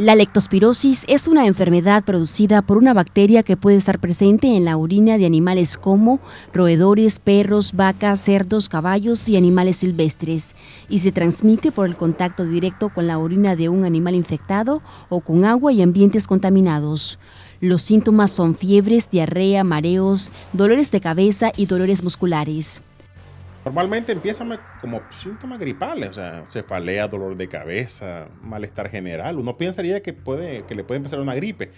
La lectospirosis es una enfermedad producida por una bacteria que puede estar presente en la orina de animales como roedores, perros, vacas, cerdos, caballos y animales silvestres, y se transmite por el contacto directo con la orina de un animal infectado o con agua y ambientes contaminados. Los síntomas son fiebres, diarrea, mareos, dolores de cabeza y dolores musculares. Normalmente empiezan como síntomas gripales, o sea, cefalea, dolor de cabeza, malestar general. Uno pensaría que, puede, que le puede empezar una gripe,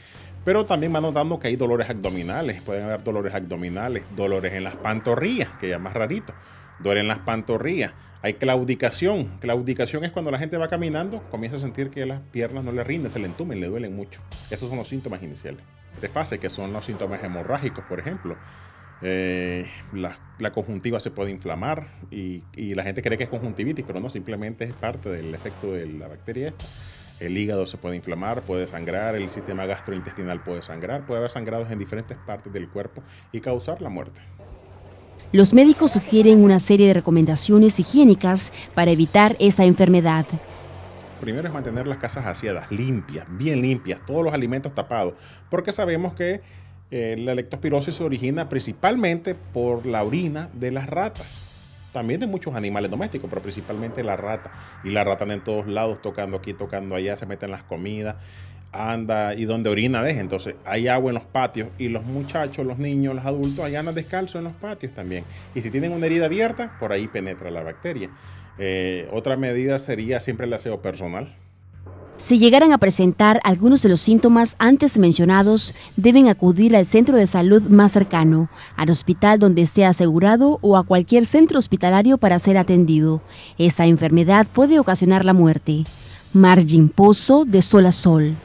pero también va notando que hay dolores abdominales, pueden haber dolores abdominales, dolores en las pantorrillas, que ya más rarito, duelen las pantorrillas, hay claudicación. Claudicación es cuando la gente va caminando, comienza a sentir que las piernas no le rinden, se le entumen, le duelen mucho. Esos son los síntomas iniciales. De fase, que son los síntomas hemorrágicos, por ejemplo eh, la, conjuntiva se puede inflamar y, la gente cree que es conjuntivitis, pero no, simplemente es parte del efecto de la bacteria El hígado se puede inflamar, puede sangrar, el sistema gastrointestinal puede sangrar, puede haber sangrados en diferentes partes del cuerpo y causar la muerte. Los médicos sugieren una serie de recomendaciones higiénicas para evitar esta enfermedad. Primero es mantener las casas aseadas, limpias, bien limpias, todos los alimentos tapados, porque sabemos que eh, la leptospirosis se origina principalmente por la orina de las ratas, también de muchos animales domésticos, pero principalmente la rata. Y la rata anda en todos lados, tocando aquí, tocando allá, se mete en las comidas, anda y donde orina deja. Entonces hay agua en los patios y los muchachos, los niños, los adultos, allá andan descalzos en los patios también. Y si tienen una herida abierta, por ahí penetra la bacteria. Eh, otra medida sería siempre el aseo personal si llegaran a presentar algunos de los síntomas antes mencionados, deben acudir al centro de salud más cercano, al hospital donde esté asegurado o a cualquier centro hospitalario para ser atendido. Esta enfermedad puede ocasionar la muerte. Margin Pozo de Sol a Sol.